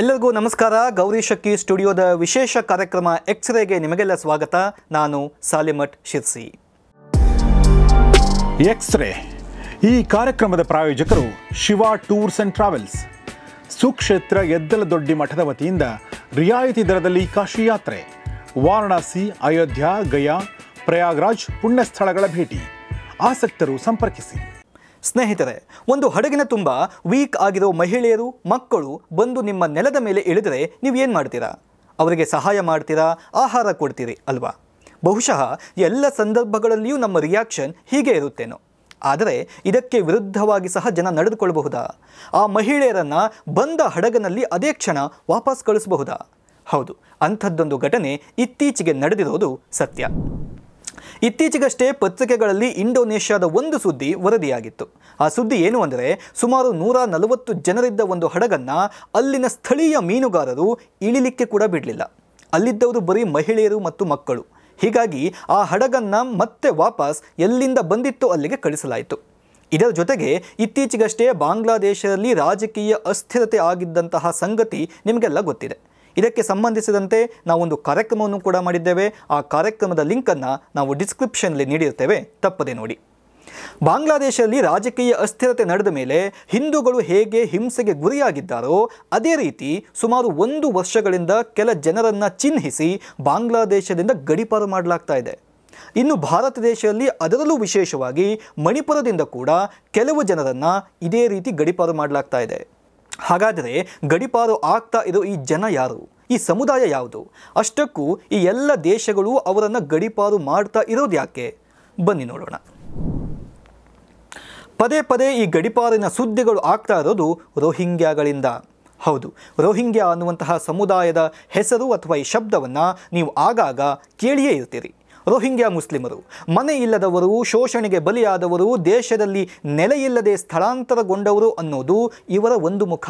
ಎಲ್ಲರಿಗೂ ನಮಸ್ಕಾರ ಗೌರಿ ಶಕ್ಕಿ ಸ್ಟುಡಿಯೋದ ವಿಶೇಷ ಕಾರ್ಯಕ್ರಮ ಎಕ್ಸ್ರೇಗೆ ನಿಮಗೆಲ್ಲ ಸ್ವಾಗತ ನಾನು ಸಾಲಿಮಠ್ ಶಿರ್ಸಿ ಎಕ್ಸ್ರೇ ಈ ಕಾರ್ಯಕ್ರಮದ ಪ್ರಾಯೋಜಕರು ಶಿವ ಟೂರ್ಸ್ ಆ್ಯಂಡ್ ಟ್ರಾವೆಲ್ಸ್ ಸುಕ್ಷೇತ್ರ ಎದ್ದಲ ದೊಡ್ಡಿ ಮಠದ ವತಿಯಿಂದ ರಿಯಾಯಿತಿ ದರದಲ್ಲಿ ಕಾಶಿ ಯಾತ್ರೆ ವಾರಣಾಸಿ ಅಯೋಧ್ಯ ಗಯಾ ಪ್ರಯಾಗ್ರಾಜ್ ಪುಣ್ಯಸ್ಥಳಗಳ ಭೇಟಿ ಆಸಕ್ತರು ಸಂಪರ್ಕಿಸಿ ಸ್ನೇಹಿತರೆ ಒಂದು ಹಡಗಿನ ತುಂಬ ವೀಕ್ ಆಗಿರೋ ಮಹಿಳೆಯರು ಮಕ್ಕಳು ಬಂದು ನಿಮ್ಮ ನೆಲದ ಮೇಲೆ ಇಳಿದರೆ ನೀವು ಏನು ಮಾಡ್ತೀರಾ ಅವರಿಗೆ ಸಹಾಯ ಮಾಡ್ತೀರಾ ಆಹಾರ ಕೊಡ್ತೀರಿ ಅಲ್ವಾ ಬಹುಶಃ ಎಲ್ಲ ಸಂದರ್ಭಗಳಲ್ಲಿಯೂ ನಮ್ಮ ರಿಯಾಕ್ಷನ್ ಹೀಗೆ ಇರುತ್ತೇನೋ ಆದರೆ ಇದಕ್ಕೆ ವಿರುದ್ಧವಾಗಿ ಸಹ ಜನ ನಡೆದುಕೊಳ್ಳಬಹುದಾ ಆ ಮಹಿಳೆಯರನ್ನು ಬಂದ ಹಡಗನಲ್ಲಿ ಅದೇ ಕ್ಷಣ ವಾಪಸ್ ಕಳಿಸಬಹುದಾ ಹೌದು ಅಂಥದ್ದೊಂದು ಘಟನೆ ಇತ್ತೀಚೆಗೆ ನಡೆದಿರೋದು ಸತ್ಯ ಇತ್ತೀಚೆಗಷ್ಟೇ ಪತ್ರಿಕೆಗಳಲ್ಲಿ ಇಂಡೋನೇಷ್ಯಾದ ಒಂದು ಸುದ್ದಿ ವರದಿಯಾಗಿತ್ತು ಆ ಸುದ್ದಿ ಏನು ಅಂದರೆ ಸುಮಾರು ನೂರ ನಲವತ್ತು ಜನರಿದ್ದ ಒಂದು ಹಡಗನ್ನು ಅಲ್ಲಿನ ಸ್ಥಳೀಯ ಮೀನುಗಾರರು ಇಳಿಲಿಕ್ಕೆ ಕೂಡ ಬಿಡಲಿಲ್ಲ ಅಲ್ಲಿದ್ದವರು ಬರೀ ಮಹಿಳೆಯರು ಮತ್ತು ಮಕ್ಕಳು ಹೀಗಾಗಿ ಆ ಹಡಗನ್ನು ಮತ್ತೆ ವಾಪಸ್ ಎಲ್ಲಿಂದ ಬಂದಿತ್ತು ಅಲ್ಲಿಗೆ ಕಳಿಸಲಾಯಿತು ಇದರ ಜೊತೆಗೆ ಇತ್ತೀಚೆಗಷ್ಟೇ ಬಾಂಗ್ಲಾದೇಶದಲ್ಲಿ ರಾಜಕೀಯ ಅಸ್ಥಿರತೆ ಆಗಿದ್ದಂತಹ ಸಂಗತಿ ನಿಮಗೆಲ್ಲ ಗೊತ್ತಿದೆ ಇದಕ್ಕೆ ಸಂಬಂಧಿಸಿದಂತೆ ನಾವೊಂದು ಕಾರ್ಯಕ್ರಮವನ್ನು ಕೂಡ ಮಾಡಿದ್ದೇವೆ ಆ ಕಾರ್ಯಕ್ರಮದ ಲಿಂಕನ್ನು ನಾವು ಡಿಸ್ಕ್ರಿಪ್ಷನಲ್ಲಿ ನೀಡಿರ್ತೇವೆ ತಪ್ಪದೆ ನೋಡಿ ಬಾಂಗ್ಲಾದೇಶದಲ್ಲಿ ರಾಜಕೀಯ ಅಸ್ಥಿರತೆ ನಡೆದ ಮೇಲೆ ಹಿಂದೂಗಳು ಹೇಗೆ ಹಿಂಸೆಗೆ ಗುರಿಯಾಗಿದ್ದಾರೋ ಅದೇ ರೀತಿ ಸುಮಾರು ಒಂದು ವರ್ಷಗಳಿಂದ ಕೆಲ ಜನರನ್ನು ಚಿಹ್ನಿಸಿ ಬಾಂಗ್ಲಾದೇಶದಿಂದ ಗಡಿಪಾರು ಮಾಡಲಾಗ್ತಾ ಇದೆ ಇನ್ನು ಭಾರತ ದೇಶದಲ್ಲಿ ಅದರಲ್ಲೂ ವಿಶೇಷವಾಗಿ ಮಣಿಪುರದಿಂದ ಕೂಡ ಕೆಲವು ಜನರನ್ನು ಇದೇ ರೀತಿ ಗಡಿಪಾರು ಮಾಡಲಾಗ್ತಾ ಇದೆ ಹಾಗಾದರೆ ಗಡಿಪಾರು ಆಗ್ತಾ ಇರೋ ಈ ಜನ ಯಾರು ಈ ಸಮುದಾಯ ಯಾವುದು ಅಷ್ಟಕ್ಕೂ ಈ ಎಲ್ಲ ದೇಶಗಳು ಅವರನ್ನು ಗಡಿಪಾರು ಮಾಡ್ತಾ ಇರೋದು ಯಾಕೆ ಬನ್ನಿ ನೋಡೋಣ ಪದೇ ಪದೇ ಈ ಗಡಿಪಾರಿನ ಸುದ್ದಿಗಳು ಆಗ್ತಾ ಇರೋದು ರೋಹಿಂಗ್ಯಾಗಳಿಂದ ಹೌದು ರೋಹಿಂಗ್ಯಾ ಅನ್ನುವಂತಹ ಸಮುದಾಯದ ಹೆಸರು ಅಥವಾ ಈ ಶಬ್ದವನ್ನು ನೀವು ಆಗಾಗ ಕೇಳಿಯೇ ಇರ್ತೀರಿ ರೋಹಿಂಗ್ಯಾ ಮುಸ್ಲಿಮರು ಮನೆ ಇಲ್ಲದವರು ಶೋಷಣೆಗೆ ಬಲಿಯಾದವರು ದೇಶದಲ್ಲಿ ನೆಲೆಯಿಲ್ಲದೆ ಸ್ಥಳಾಂತರಗೊಂಡವರು ಅನ್ನೋದು ಇವರ ಒಂದು ಮುಖ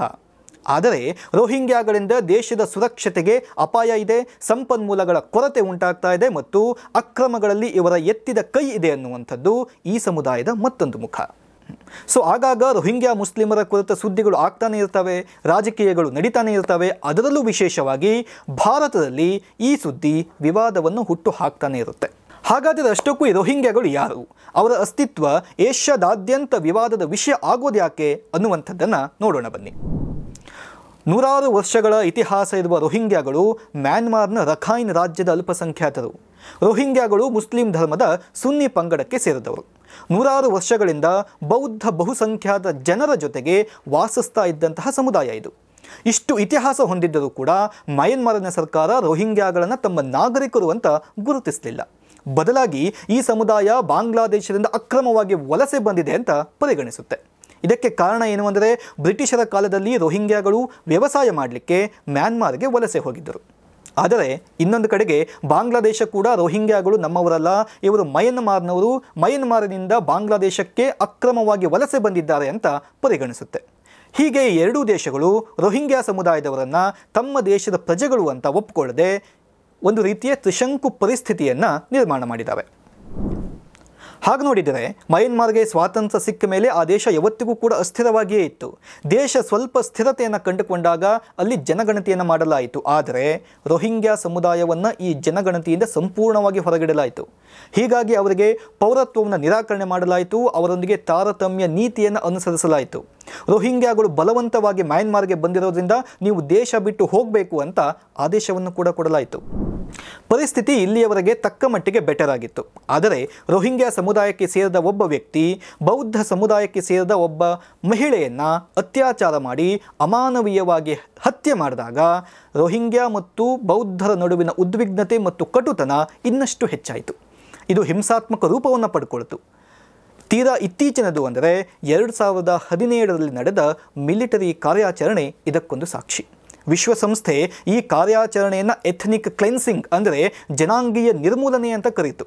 ಆದರೆ ರೋಹಿಂಗ್ಯಾಗಳಿಂದ ದೇಶದ ಸುರಕ್ಷತೆಗೆ ಅಪಾಯ ಇದೆ ಸಂಪನ್ಮೂಲಗಳ ಕೊರತೆ ಉಂಟಾಗ್ತಾ ಇದೆ ಮತ್ತು ಅಕ್ರಮಗಳಲ್ಲಿ ಇವರ ಎತ್ತಿದ ಕೈ ಇದೆ ಅನ್ನುವಂಥದ್ದು ಈ ಸಮುದಾಯದ ಮತ್ತೊಂದು ಮುಖ ಸೊ ಆಗಾಗ ರೋಹಿಂಗ್ಯಾ ಮುಸ್ಲಿಮರ ಕುರಿತ ಸುದ್ದಿಗಳು ಆಗ್ತಾನೆ ಇರ್ತವೆ ರಾಜಕೀಯಗಳು ನಡೀತಾನೆ ಇರ್ತವೆ ಅದರಲ್ಲೂ ವಿಶೇಷವಾಗಿ ಭಾರತದಲ್ಲಿ ಈ ಸುದ್ದಿ ವಿವಾದವನ್ನು ಹುಟ್ಟು ಹಾಕ್ತಾನೆ ಇರುತ್ತೆ ಹಾಗಾದರೆ ಅಷ್ಟಕ್ಕೂ ಈ ರೋಹಿಂಗ್ಯಾಗಳು ಯಾರು ಅವರ ಅಸ್ತಿತ್ವ ಏಷ್ಯಾದಾದ್ಯಂತ ವಿವಾದದ ವಿಷಯ ಆಗೋದು ಯಾಕೆ ಅನ್ನುವಂಥದ್ದನ್ನು ನೋಡೋಣ ಬನ್ನಿ ನೂರಾರು ವರ್ಷಗಳ ಇತಿಹಾಸ ಇರುವ ರೋಹಿಂಗ್ಯಾಗಳು ಮ್ಯಾನ್ಮಾರ್ನ ರಖಾಯಿನ್ ರಾಜ್ಯದ ಅಲ್ಪಸಂಖ್ಯಾತರು ರೋಹಿಂಗ್ಯಾಗಳು ಮುಸ್ಲಿಂ ಧರ್ಮದ ಸುನ್ನಿ ಪಂಗಡಕ್ಕೆ ಸೇರಿದವರು ನೂರಾರು ವರ್ಷಗಳಿಂದ ಬೌದ್ಧ ಬಹುಸಂಖ್ಯಾತ ಜನರ ಜೊತೆಗೆ ವಾಸಿಸ್ತಾ ಇದ್ದಂತಹ ಸಮುದಾಯ ಇದು ಇಷ್ಟು ಇತಿಹಾಸ ಹೊಂದಿದ್ದರೂ ಕೂಡ ಮಯನ್ಮಾರಿನ ಸರ್ಕಾರ ರೋಹಿಂಗ್ಯಾಗಳನ್ನು ತಮ್ಮ ನಾಗರಿಕರು ಅಂತ ಗುರುತಿಸಲಿಲ್ಲ ಬದಲಾಗಿ ಈ ಸಮುದಾಯ ಬಾಂಗ್ಲಾದೇಶದಿಂದ ಅಕ್ರಮವಾಗಿ ವಲಸೆ ಬಂದಿದೆ ಅಂತ ಪರಿಗಣಿಸುತ್ತೆ ಇದಕ್ಕೆ ಕಾರಣ ಏನು ಅಂದರೆ ಬ್ರಿಟಿಷರ ಕಾಲದಲ್ಲಿ ರೋಹಿಂಗ್ಯಾಗಳು ವ್ಯವಸಾಯ ಮಾಡಲಿಕ್ಕೆ ಮ್ಯಾನ್ಮಾರ್ಗೆ ವಲಸೆ ಹೋಗಿದ್ದರು ಆದರೆ ಇನ್ನೊಂದು ಕಡೆಗೆ ಬಾಂಗ್ಲಾದೇಶ ಕೂಡ ರೋಹಿಂಗ್ಯಾಗಳು ನಮ್ಮವರಲ್ಲ ಇವರು ಮಯನ್ಮಾರ್ನವರು ಮಯನ್ಮಾರ್ನಿಂದ ಬಾಂಗ್ಲಾದೇಶಕ್ಕೆ ಅಕ್ರಮವಾಗಿ ವಲಸೆ ಬಂದಿದ್ದಾರೆ ಅಂತ ಪರಿಗಣಿಸುತ್ತೆ ಹೀಗೆ ಎರಡೂ ದೇಶಗಳು ರೋಹಿಂಗ್ಯಾ ಸಮುದಾಯದವರನ್ನು ತಮ್ಮ ದೇಶದ ಪ್ರಜೆಗಳು ಅಂತ ಒಪ್ಪಿಕೊಳ್ಳದೆ ಒಂದು ರೀತಿಯ ತ್ರಿಶಂಕು ಪರಿಸ್ಥಿತಿಯನ್ನು ನಿರ್ಮಾಣ ಮಾಡಿದ್ದಾವೆ ಹಾಗೆ ನೋಡಿದರೆ ಮಯನ್ಮಾರ್ಗೆ ಸ್ವಾತಂತ್ರ್ಯ ಸಿಕ್ಕ ಮೇಲೆ ಆ ದೇಶ ಯಾವತ್ತಿಗೂ ಕೂಡ ಅಸ್ಥಿರವಾಗಿಯೇ ಇತ್ತು ದೇಶ ಸ್ವಲ್ಪ ಸ್ಥಿರತೆಯನ್ನು ಕಂಡುಕೊಂಡಾಗ ಅಲ್ಲಿ ಜನಗಣತಿಯನ್ನು ಮಾಡಲಾಯಿತು ಆದರೆ ರೋಹಿಂಗ್ಯಾ ಸಮುದಾಯವನ್ನು ಈ ಜನಗಣತಿಯಿಂದ ಸಂಪೂರ್ಣವಾಗಿ ಹೊರಗಿಡಲಾಯಿತು ಹೀಗಾಗಿ ಅವರಿಗೆ ಪೌರತ್ವವನ್ನು ನಿರಾಕರಣೆ ಮಾಡಲಾಯಿತು ಅವರೊಂದಿಗೆ ತಾರತಮ್ಯ ನೀತಿಯನ್ನು ಅನುಸರಿಸಲಾಯಿತು ರೋಹಿಂಗ್ಯಾಗಳು ಬಲವಂತವಾಗಿ ಮ್ಯಾನ್ಮಾರ್ಗೆ ಬಂದಿರೋದ್ರಿಂದ ನೀವು ದೇಶ ಬಿಟ್ಟು ಹೋಗಬೇಕು ಅಂತ ಆದೇಶವನ್ನು ಕೂಡ ಕೊಡಲಾಯಿತು ಪರಿಸ್ಥಿತಿ ಇಲ್ಲಿಯವರೆಗೆ ತಕ್ಕ ಮಟ್ಟಿಗೆ ಬೆಟರ್ ಆಗಿತ್ತು ಆದರೆ ರೋಹಿಂಗ್ಯಾ ಸಮುದಾಯಕ್ಕೆ ಸೇರಿದ ಒಬ್ಬ ವ್ಯಕ್ತಿ ಬೌದ್ಧ ಸಮುದಾಯಕ್ಕೆ ಸೇರಿದ ಒಬ್ಬ ಮಹಿಳೆಯನ್ನು ಅತ್ಯಾಚಾರ ಮಾಡಿ ಅಮಾನವೀಯವಾಗಿ ಹತ್ಯೆ ಮಾಡಿದಾಗ ರೋಹಿಂಗ್ಯಾ ಮತ್ತು ಬೌದ್ಧರ ನಡುವಿನ ಉದ್ವಿಗ್ನತೆ ಮತ್ತು ಕಟುತನ ಇನ್ನಷ್ಟು ಹೆಚ್ಚಾಯಿತು ಇದು ಹಿಂಸಾತ್ಮಕ ರೂಪವನ್ನು ಪಡ್ಕೊಳ್ತು ತೀರಾ ಇತ್ತೀಚಿನದು ಅಂದರೆ ಎರಡು ಸಾವಿರದ ಹದಿನೇಳರಲ್ಲಿ ನಡೆದ ಮಿಲಿಟರಿ ಕಾರ್ಯಾಚರಣೆ ಇದಕ್ಕೊಂದು ಸಾಕ್ಷಿ ವಿಶ್ವಸಂಸ್ಥೆ ಈ ಕಾರ್ಯಾಚರಣೆಯನ್ನು ಎಥ್ನಿಕ್ ಕ್ಲೆನ್ಸಿಂಗ್ ಅಂದರೆ ಜನಾಂಗೀಯ ನಿರ್ಮೂಲನೆ ಅಂತ ಕರೀತು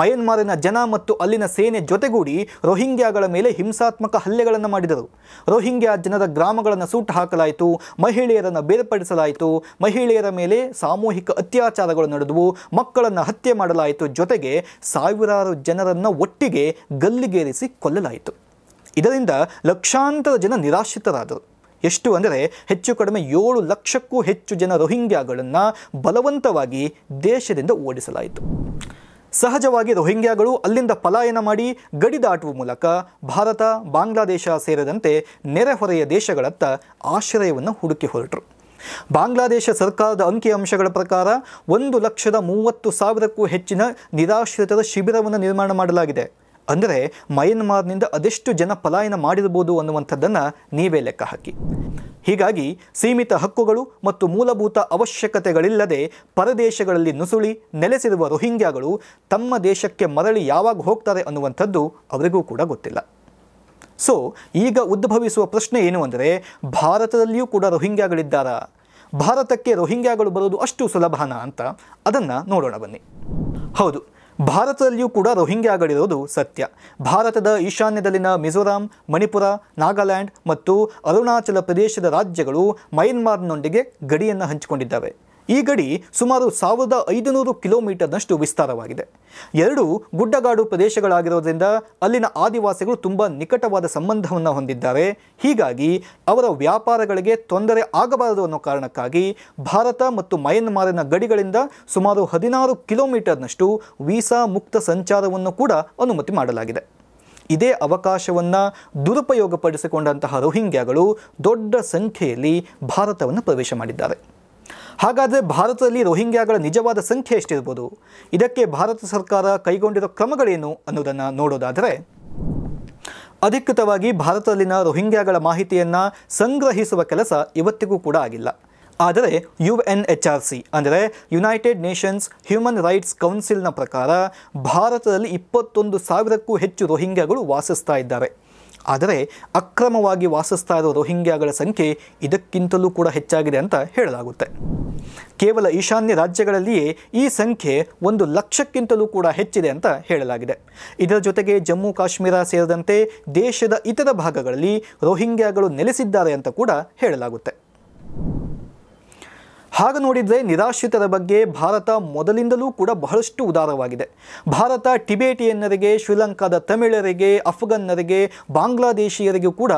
ಮಯನ್ಮಾರಿನ ಜನ ಮತ್ತು ಅಲ್ಲಿನ ಸೇನೆ ಜೊತೆಗೂಡಿ ರೋಹಿಂಗ್ಯಾಗಳ ಮೇಲೆ ಹಿಂಸಾತ್ಮಕ ಹಲ್ಲೆಗಳನ್ನು ಮಾಡಿದರು ರೋಹಿಂಗ್ಯಾ ಜನರ ಗ್ರಾಮಗಳನ್ನು ಸೂಟು ಹಾಕಲಾಯಿತು ಮಹಿಳೆಯರನ್ನು ಬೇರ್ಪಡಿಸಲಾಯಿತು ಮಹಿಳೆಯರ ಮೇಲೆ ಸಾಮೂಹಿಕ ಅತ್ಯಾಚಾರಗಳು ನಡೆದವು ಮಕ್ಕಳನ್ನು ಹತ್ಯೆ ಮಾಡಲಾಯಿತು ಜೊತೆಗೆ ಸಾವಿರಾರು ಜನರನ್ನು ಒಟ್ಟಿಗೆ ಗಲ್ಲಿಗೇರಿಸಿ ಕೊಲ್ಲಲಾಯಿತು ಇದರಿಂದ ಲಕ್ಷಾಂತರ ಜನ ನಿರಾಶ್ರಿತರಾದರು ಎಷ್ಟು ಅಂದರೆ ಹೆಚ್ಚು ಕಡಿಮೆ ಏಳು ಲಕ್ಷಕ್ಕೂ ಹೆಚ್ಚು ಜನ ರೋಹಿಂಗ್ಯಾಗಳನ್ನು ಬಲವಂತವಾಗಿ ದೇಶದಿಂದ ಓಡಿಸಲಾಯಿತು ಸಹಜವಾಗಿ ರೋಹಿಂಗ್ಯಾಗಳು ಅಲ್ಲಿಂದ ಪಲಾಯನ ಮಾಡಿ ಗಡಿ ದಾಟುವ ಮೂಲಕ ಭಾರತ ಬಾಂಗ್ಲಾದೇಶ ಸೇರಿದಂತೆ ನೆರೆಹೊರೆಯ ದೇಶಗಳತ್ತ ಆಶ್ರಯವನ್ನು ಹುಡುಕಿ ಹೊರಟರು ಬಾಂಗ್ಲಾದೇಶ ಸರ್ಕಾರದ ಅಂಕಿಅಂಶಗಳ ಪ್ರಕಾರ ಒಂದು ಲಕ್ಷದ ಮೂವತ್ತು ಸಾವಿರಕ್ಕೂ ಹೆಚ್ಚಿನ ನಿರಾಶ್ರಿತರ ಶಿಬಿರವನ್ನು ನಿರ್ಮಾಣ ಮಾಡಲಾಗಿದೆ ಅಂದರೆ ಮಯನ್ಮಾರ್ನಿಂದ ಅದೆಷ್ಟು ಜನ ಪಲಾಯನ ಮಾಡಿರ್ಬೋದು ಅನ್ನುವಂಥದ್ದನ್ನು ನೀವೇ ಲೆಕ್ಕ ಹಾಕಿ ಹೀಗಾಗಿ ಸೀಮಿತ ಹಕ್ಕುಗಳು ಮತ್ತು ಮೂಲಭೂತ ಅವಶ್ಯಕತೆಗಳಿಲ್ಲದೆ ಪರದೇಶಗಳಲ್ಲಿ ನುಸುಳಿ ನೆಲೆಸಿರುವ ರೋಹಿಂಗ್ಯಾಗಳು ತಮ್ಮ ದೇಶಕ್ಕೆ ಮರಳಿ ಯಾವಾಗ ಹೋಗ್ತಾರೆ ಅನ್ನುವಂಥದ್ದು ಅವರಿಗೂ ಕೂಡ ಗೊತ್ತಿಲ್ಲ ಸೊ ಈಗ ಉದ್ಭವಿಸುವ ಪ್ರಶ್ನೆ ಏನು ಅಂದರೆ ಭಾರತದಲ್ಲಿಯೂ ಕೂಡ ರೋಹಿಂಗ್ಯಾಗಳಿದ್ದಾರಾ ಭಾರತಕ್ಕೆ ರೋಹಿಂಗ್ಯಾಗಳು ಬರೋದು ಅಷ್ಟು ಸುಲಭನಾ ಅಂತ ಅದನ್ನು ನೋಡೋಣ ಬನ್ನಿ ಹೌದು ಭಾರತದಲ್ಲಿಯೂ ಕೂಡ ರೋಹಿಂಗ್ಯಾಗಳಿರೋದು ಸತ್ಯ ಭಾರತದ ಈಶಾನ್ಯದಲ್ಲಿನ ಮಿಜೋರಾಂ ಮಣಿಪುರ ನಾಗಾಲ್ಯಾಂಡ್ ಮತ್ತು ಅರುಣಾಚಲ ಪ್ರದೇಶದ ರಾಜ್ಯಗಳು ಮಯನ್ಮಾರ್ನೊಂದಿಗೆ ಗಡಿಯನ್ನು ಹಂಚಿಕೊಂಡಿದ್ದಾವೆ ಈ ಗಡಿ ಸುಮಾರು ಸಾವಿರದ ಐದುನೂರು ಕಿಲೋಮೀಟರ್ನಷ್ಟು ವಿಸ್ತಾರವಾಗಿದೆ ಎರಡು ಗುಡ್ಡಗಾಡು ಪ್ರದೇಶಗಳಾಗಿರೋದ್ರಿಂದ ಅಲ್ಲಿನ ಆದಿವಾಸಿಗಳು ತುಂಬ ನಿಕಟವಾದ ಸಂಬಂಧವನ್ನು ಹೊಂದಿದ್ದಾರೆ ಹೀಗಾಗಿ ಅವರ ವ್ಯಾಪಾರಗಳಿಗೆ ತೊಂದರೆ ಆಗಬಾರದು ಅನ್ನೋ ಕಾರಣಕ್ಕಾಗಿ ಭಾರತ ಮತ್ತು ಮಯನ್ಮಾರಿನ ಗಡಿಗಳಿಂದ ಸುಮಾರು ಹದಿನಾರು ಕಿಲೋಮೀಟರ್ನಷ್ಟು ವೀಸಾ ಮುಕ್ತ ಸಂಚಾರವನ್ನು ಕೂಡ ಅನುಮತಿ ಮಾಡಲಾಗಿದೆ ಇದೇ ಅವಕಾಶವನ್ನು ದುರುಪಯೋಗಪಡಿಸಿಕೊಂಡಂತಹ ರೋಹಿಂಗ್ಯಾಗಳು ದೊಡ್ಡ ಸಂಖ್ಯೆಯಲ್ಲಿ ಭಾರತವನ್ನು ಪ್ರವೇಶ ಮಾಡಿದ್ದಾರೆ ಹಾಗಾದರೆ ಭಾರತದಲ್ಲಿ ರೋಹಿಂಗ್ಯಾಗಳ ನಿಜವಾದ ಸಂಖ್ಯೆ ಎಷ್ಟಿರ್ಬೋದು ಇದಕ್ಕೆ ಭಾರತ ಸರ್ಕಾರ ಕೈಗೊಂಡಿರೋ ಕ್ರಮಗಳೇನು ಅನ್ನೋದನ್ನು ನೋಡೋದಾದರೆ ಅಧಿಕೃತವಾಗಿ ಭಾರತದಲ್ಲಿನ ರೋಹಿಂಗ್ಯಾಗಳ ಮಾಹಿತಿಯನ್ನು ಸಂಗ್ರಹಿಸುವ ಕೆಲಸ ಇವತ್ತಿಗೂ ಕೂಡ ಆಗಿಲ್ಲ ಆದರೆ U N H R C ಅಂದರೆ ಯುನೈಟೆಡ್ ನೇಷನ್ಸ್ ಹ್ಯೂಮನ್ ರೈಟ್ಸ್ ಕೌನ್ಸಿಲ್ನ ಪ್ರಕಾರ ಭಾರತದಲ್ಲಿ ಇಪ್ಪತ್ತೊಂದು ಸಾವಿರಕ್ಕೂ ಹೆಚ್ಚು ರೋಹಿಂಗ್ಯಾಗಳು ವಾಸಿಸ್ತಾ ಇದ್ದಾರೆ ಆದರೆ ಅಕ್ರಮವಾಗಿ ವಾಸಿಸ್ತಾ ಇರೋ ರೋಹಿಂಗ್ಯಾಗಳ ಸಂಖ್ಯೆ ಇದಕ್ಕಿಂತಲೂ ಕೂಡ ಹೆಚ್ಚಾಗಿದೆ ಅಂತ ಹೇಳಲಾಗುತ್ತೆ ಕೇವಲ ಈಶಾನ್ಯ ರಾಜ್ಯಗಳಲ್ಲಿಯೇ ಈ ಸಂಖ್ಯೆ ಒಂದು ಲಕ್ಷಕ್ಕಿಂತಲೂ ಕೂಡ ಹೆಚ್ಚಿದೆ ಅಂತ ಹೇಳಲಾಗಿದೆ ಇದರ ಜೊತೆಗೆ ಜಮ್ಮು ಕಾಶ್ಮೀರ ಸೇರಿದಂತೆ ದೇಶದ ಇತರ ಭಾಗಗಳಲ್ಲಿ ರೋಹಿಂಗ್ಯಾಗಳು ನೆಲೆಸಿದ್ದಾರೆ ಅಂತ ಕೂಡ ಹೇಳಲಾಗುತ್ತೆ ಹಾಗೆ ನೋಡಿದರೆ ನಿರಾಶ್ರಿತರ ಬಗ್ಗೆ ಭಾರತ ಮೊದಲಿಂದಲೂ ಕೂಡ ಬಹಳಷ್ಟು ಉದಾರವಾಗಿದೆ ಭಾರತ ಟಿಬೇಟಿಯನ್ನರಿಗೆ ಶ್ರೀಲಂಕಾದ ತಮಿಳರಿಗೆ ಅಫ್ಘನ್ನರಿಗೆ ಬಾಂಗ್ಲಾದೇಶಿಯರಿಗೂ ಕೂಡ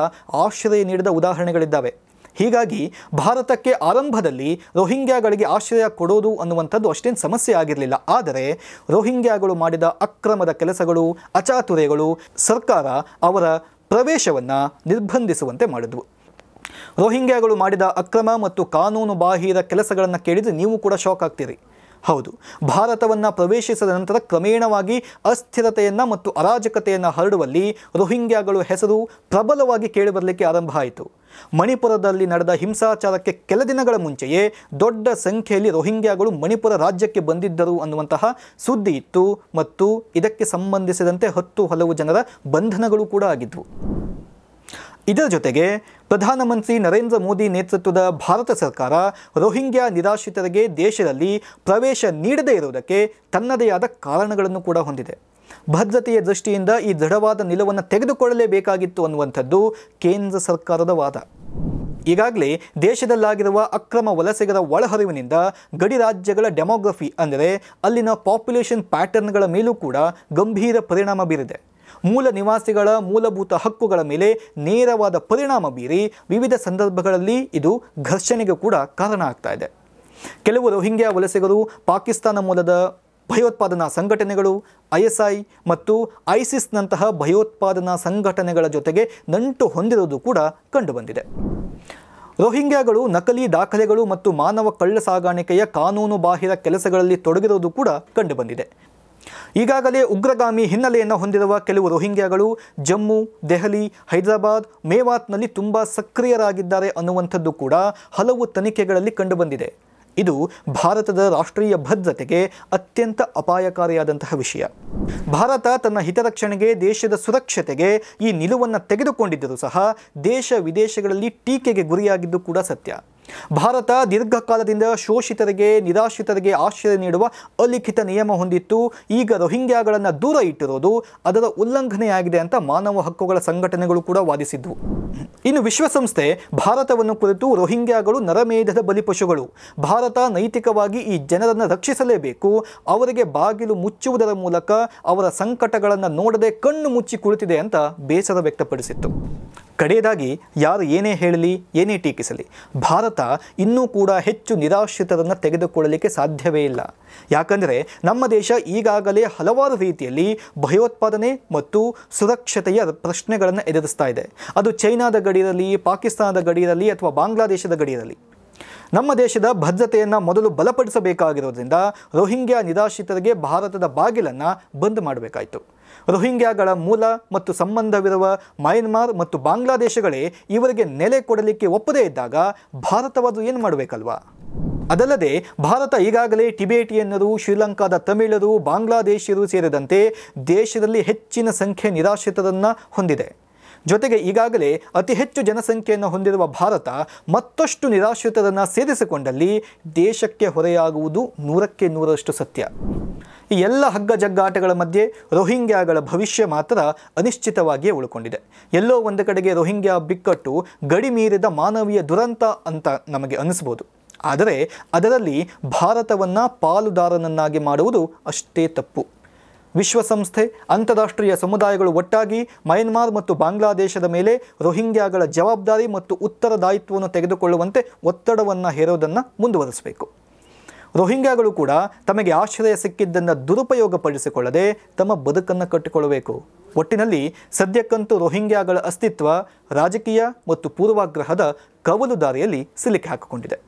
ಆಶ್ರಯ ನೀಡಿದ ಉದಾಹರಣೆಗಳಿದ್ದಾವೆ ಹೀಗಾಗಿ ಭಾರತಕ್ಕೆ ಆರಂಭದಲ್ಲಿ ರೋಹಿಂಗ್ಯಾಗಳಿಗೆ ಆಶ್ರಯ ಕೊಡೋದು ಅನ್ನುವಂಥದ್ದು ಅಷ್ಟೇನು ಸಮಸ್ಯೆ ಆಗಿರಲಿಲ್ಲ ಆದರೆ ರೋಹಿಂಗ್ಯಾಗಳು ಮಾಡಿದ ಅಕ್ರಮದ ಕೆಲಸಗಳು ಅಚಾತುರ್ಯಗಳು ಸರ್ಕಾರ ಅವರ ಪ್ರವೇಶವನ್ನು ನಿರ್ಬಂಧಿಸುವಂತೆ ಮಾಡಿದ್ವು ರೋಹಿಂಗ್ಯಾಗಳು ಮಾಡಿದ ಅಕ್ರಮ ಮತ್ತು ಕಾನೂನು ಬಾಹಿರ ಕೆಲಸಗಳನ್ನು ಕೇಳಿದರೆ ನೀವು ಕೂಡ ಶಾಕ್ ಆಗ್ತೀರಿ ಹೌದು ಭಾರತವನ್ನು ಪ್ರವೇಶಿಸಿದ ನಂತರ ಕ್ರಮೇಣವಾಗಿ ಅಸ್ಥಿರತೆಯನ್ನು ಮತ್ತು ಅರಾಜಕತೆಯನ್ನು ಹರಡುವಲ್ಲಿ ರೋಹಿಂಗ್ಯಾಗಳು ಹೆಸರು ಪ್ರಬಲವಾಗಿ ಕೇಳಿಬರಲಿಕ್ಕೆ ಆರಂಭ ಆಯಿತು ಮಣಿಪುರದಲ್ಲಿ ನಡೆದ ಹಿಂಸಾಚಾರಕ್ಕೆ ಕೆಲ ದಿನಗಳ ಮುಂಚೆಯೇ ದೊಡ್ಡ ಸಂಖ್ಯೆಯಲ್ಲಿ ರೋಹಿಂಗ್ಯಾಗಳು ಮಣಿಪುರ ರಾಜ್ಯಕ್ಕೆ ಬಂದಿದ್ದರು ಅನ್ನುವಂತಹ ಸುದ್ದಿ ಇತ್ತು ಮತ್ತು ಇದಕ್ಕೆ ಸಂಬಂಧಿಸಿದಂತೆ ಹತ್ತು ಹಲವು ಜನರ ಬಂಧನಗಳು ಕೂಡ ಆಗಿದ್ವು ಇದರ ಜೊತೆಗೆ ಪ್ರಧಾನಮಂತ್ರಿ ನರೇಂದ್ರ ಮೋದಿ ನೇತೃತ್ವದ ಭಾರತ ಸರ್ಕಾರ ರೋಹಿಂಗ್ಯಾ ನಿರಾಶ್ರಿತರಿಗೆ ದೇಶದಲ್ಲಿ ಪ್ರವೇಶ ನೀಡದೇ ಇರುವುದಕ್ಕೆ ತನ್ನದೇ ಆದ ಕಾರಣಗಳನ್ನು ಕೂಡ ಹೊಂದಿದೆ ಭದ್ರತೆಯ ದೃಷ್ಟಿಯಿಂದ ಈ ದೃಢವಾದ ನಿಲುವನ್ನು ತೆಗೆದುಕೊಳ್ಳಲೇಬೇಕಾಗಿತ್ತು ಅನ್ನುವಂಥದ್ದು ಕೇಂದ್ರ ಸರ್ಕಾರದ ವಾದ ಈಗಾಗಲೇ ದೇಶದಲ್ಲಾಗಿರುವ ಅಕ್ರಮ ವಲಸೆಗರ ಒಳಹರಿವಿನಿಂದ ಗಡಿ ರಾಜ್ಯಗಳ ಡೆಮೋಗ್ರಫಿ ಅಂದರೆ ಅಲ್ಲಿನ ಪಾಪ್ಯುಲೇಷನ್ ಪ್ಯಾಟರ್ನ್ಗಳ ಮೇಲೂ ಕೂಡ ಗಂಭೀರ ಪರಿಣಾಮ ಬೀರಿದೆ ಮೂಲ ನಿವಾಸಿಗಳ ಮೂಲಭೂತ ಹಕ್ಕುಗಳ ಮೇಲೆ ನೇರವಾದ ಪರಿಣಾಮ ಬೀರಿ ವಿವಿಧ ಸಂದರ್ಭಗಳಲ್ಲಿ ಇದು ಘರ್ಷಣೆಗೂ ಕೂಡ ಕಾರಣ ಆಗ್ತಾ ಇದೆ ಕೆಲವು ರೋಹಿಂಗ್ಯಾ ವಲಸೆಗರು ಪಾಕಿಸ್ತಾನ ಮೂಲದ ಭಯೋತ್ಪಾದನಾ ಸಂಘಟನೆಗಳು ಐಎಸ್ಐ ಮತ್ತು ಐಸಿಸ್ನಂತಹ ಭಯೋತ್ಪಾದನಾ ಸಂಘಟನೆಗಳ ಜೊತೆಗೆ ನಂಟು ಹೊಂದಿರುವುದು ಕೂಡ ಕಂಡುಬಂದಿದೆ ರೋಹಿಂಗ್ಯಾಗಳು ನಕಲಿ ದಾಖಲೆಗಳು ಮತ್ತು ಮಾನವ ಕಳ್ಳ ಸಾಗಾಣಿಕೆಯ ಕಾನೂನು ಬಾಹಿರ ಕೆಲಸಗಳಲ್ಲಿ ತೊಡಗಿರುವುದು ಕೂಡ ಕಂಡುಬಂದಿದೆ ಈಗಾಗಲೇ ಉಗ್ರಗಾಮಿ ಹಿನ್ನೆಲೆಯನ್ನು ಹೊಂದಿರುವ ಕೆಲವು ರೋಹಿಂಗ್ಯಾಗಳು ಜಮ್ಮು ದೆಹಲಿ ಹೈದರಾಬಾದ್ ಮೇವಾತ್ನಲ್ಲಿ ತುಂಬ ಸಕ್ರಿಯರಾಗಿದ್ದಾರೆ ಅನ್ನುವಂಥದ್ದು ಕೂಡ ಹಲವು ತನಿಖೆಗಳಲ್ಲಿ ಕಂಡುಬಂದಿದೆ ಇದು ಭಾರತದ ರಾಷ್ಟ್ರೀಯ ಭದ್ರತೆಗೆ ಅತ್ಯಂತ ಅಪಾಯಕಾರಿಯಾದಂತಹ ವಿಷಯ ಭಾರತ ತನ್ನ ಹಿತರಕ್ಷಣೆಗೆ ದೇಶದ ಸುರಕ್ಷತೆಗೆ ಈ ನಿಲುವನ್ನು ತೆಗೆದುಕೊಂಡಿದ್ದರೂ ಸಹ ದೇಶ ವಿದೇಶಗಳಲ್ಲಿ ಟೀಕೆಗೆ ಗುರಿಯಾಗಿದ್ದು ಕೂಡ ಸತ್ಯ ಭಾರತ ದೀರ್ಘಕಾಲದಿಂದ ಶೋಷಿತರಿಗೆ ನಿರಾಶ್ರಿತರಿಗೆ ಆಶ್ರಯ ನೀಡುವ ಅಲಿಖಿತ ನಿಯಮ ಹೊಂದಿತ್ತು ಈಗ ರೋಹಿಂಗ್ಯಾಗಳನ್ನು ದೂರ ಇಟ್ಟಿರೋದು ಅದರ ಉಲ್ಲಂಘನೆಯಾಗಿದೆ ಅಂತ ಮಾನವ ಹಕ್ಕುಗಳ ಸಂಘಟನೆಗಳು ಕೂಡ ವಾದಿಸಿದ್ವು ಇನ್ನು ವಿಶ್ವಸಂಸ್ಥೆ ಭಾರತವನ್ನು ಕುರಿತು ರೋಹಿಂಗ್ಯಾಗಳು ನರಮೇಧದ ಬಲಿಪಶುಗಳು ಭಾರತ ನೈತಿಕವಾಗಿ ಈ ಜನರನ್ನು ರಕ್ಷಿಸಲೇಬೇಕು ಅವರಿಗೆ ಬಾಗಿಲು ಮುಚ್ಚುವುದರ ಮೂಲಕ ಅವರ ಸಂಕಟಗಳನ್ನು ನೋಡದೆ ಕಣ್ಣು ಮುಚ್ಚಿ ಕುಳಿತಿದೆ ಅಂತ ಬೇಸರ ವ್ಯಕ್ತಪಡಿಸಿತ್ತು ಕಡೆಯದಾಗಿ ಯಾರು ಏನೇ ಹೇಳಲಿ ಏನೇ ಟೀಕಿಸಲಿ ಭಾರತ ಇನ್ನೂ ಕೂಡ ಹೆಚ್ಚು ನಿರಾಶ್ರಿತರನ್ನು ತೆಗೆದುಕೊಳ್ಳಲಿಕ್ಕೆ ಸಾಧ್ಯವೇ ಇಲ್ಲ ಯಾಕಂದರೆ ನಮ್ಮ ದೇಶ ಈಗಾಗಲೇ ಹಲವಾರು ರೀತಿಯಲ್ಲಿ ಭಯೋತ್ಪಾದನೆ ಮತ್ತು ಸುರಕ್ಷತೆಯ ಪ್ರಶ್ನೆಗಳನ್ನು ಎದುರಿಸ್ತಾ ಇದೆ ಅದು ಚೈನಾದ ಗಡಿಯಲ್ಲಿ ಪಾಕಿಸ್ತಾನದ ಗಡಿಯಲ್ಲಿ ಅಥವಾ ಬಾಂಗ್ಲಾದೇಶದ ಗಡಿಯಲ್ಲಿ ನಮ್ಮ ದೇಶದ ಭದ್ರತೆಯನ್ನು ಮೊದಲು ಬಲಪಡಿಸಬೇಕಾಗಿರೋದ್ರಿಂದ ರೋಹಿಂಗ್ಯಾ ನಿರಾಶ್ರಿತರಿಗೆ ಭಾರತದ ಬಾಗಿಲನ್ನು ಬಂದ್ ಮಾಡಬೇಕಾಯಿತು ರೋಹಿಂಗ್ಯಾಗಳ ಮೂಲ ಮತ್ತು ಸಂಬಂಧವಿರುವ ಮಯನ್ಮಾರ್ ಮತ್ತು ಬಾಂಗ್ಲಾದೇಶಗಳೇ ಇವರಿಗೆ ನೆಲೆ ಕೊಡಲಿಕ್ಕೆ ಒಪ್ಪದೇ ಇದ್ದಾಗ ಭಾರತವಾದ ಏನು ಮಾಡಬೇಕಲ್ವಾ ಅದಲ್ಲದೆ ಭಾರತ ಈಗಾಗಲೇ ಟಿಬೇಟಿಯನ್ನರು ಶ್ರೀಲಂಕಾದ ತಮಿಳರು ಬಾಂಗ್ಲಾದೇಶಿಯರು ಸೇರಿದಂತೆ ದೇಶದಲ್ಲಿ ಹೆಚ್ಚಿನ ಸಂಖ್ಯೆ ನಿರಾಶ್ರಿತರನ್ನು ಹೊಂದಿದೆ ಜೊತೆಗೆ ಈಗಾಗಲೇ ಅತಿ ಹೆಚ್ಚು ಜನಸಂಖ್ಯೆಯನ್ನು ಹೊಂದಿರುವ ಭಾರತ ಮತ್ತಷ್ಟು ನಿರಾಶ್ರಿತರನ್ನು ಸೇರಿಸಿಕೊಂಡಲ್ಲಿ ದೇಶಕ್ಕೆ ಹೊರೆಯಾಗುವುದು ನೂರಕ್ಕೆ ನೂರರಷ್ಟು ಸತ್ಯ ಈ ಎಲ್ಲ ಹಗ್ಗ ಜಗ್ಗಾಟಗಳ ಮಧ್ಯೆ ರೋಹಿಂಗ್ಯಾಗಳ ಭವಿಷ್ಯ ಮಾತ್ರ ಅನಿಶ್ಚಿತವಾಗಿಯೇ ಉಳ್ಕೊಂಡಿದೆ ಎಲ್ಲೋ ಒಂದು ಕಡೆಗೆ ರೋಹಿಂಗ್ಯಾ ಬಿಕ್ಕಟ್ಟು ಗಡಿ ಮೀರಿದ ಮಾನವೀಯ ದುರಂತ ಅಂತ ನಮಗೆ ಅನಿಸ್ಬೋದು ಆದರೆ ಅದರಲ್ಲಿ ಭಾರತವನ್ನು ಪಾಲುದಾರನನ್ನಾಗಿ ಮಾಡುವುದು ಅಷ್ಟೇ ತಪ್ಪು ವಿಶ್ವಸಂಸ್ಥೆ ಅಂತಾರಾಷ್ಟ್ರೀಯ ಸಮುದಾಯಗಳು ಒಟ್ಟಾಗಿ ಮಯನ್ಮಾರ್ ಮತ್ತು ಬಾಂಗ್ಲಾದೇಶದ ಮೇಲೆ ರೋಹಿಂಗ್ಯಾಗಳ ಜವಾಬ್ದಾರಿ ಮತ್ತು ಉತ್ತರದಾಯಿತ್ವವನ್ನು ತೆಗೆದುಕೊಳ್ಳುವಂತೆ ಒತ್ತಡವನ್ನು ಹೇರೋದನ್ನು ಮುಂದುವರಿಸಬೇಕು ರೋಹಿಂಗ್ಯಾಗಳು ಕೂಡ ತಮಗೆ ಆಶ್ರಯ ಸಿಕ್ಕಿದ್ದನ್ನು ದುರುಪಯೋಗಪಡಿಸಿಕೊಳ್ಳದೆ ತಮ್ಮ ಬದುಕನ್ನು ಕಟ್ಟಿಕೊಳ್ಳಬೇಕು ಒಟ್ಟಿನಲ್ಲಿ ಸದ್ಯಕ್ಕಂತೂ ರೋಹಿಂಗ್ಯಾಗಳ ಅಸ್ತಿತ್ವ ರಾಜಕೀಯ ಮತ್ತು ಪೂರ್ವಾಗ್ರಹದ ಕವಲು ದಾರಿಯಲ್ಲಿ ಸಿಲುಕಿ ಹಾಕಿಕೊಂಡಿದೆ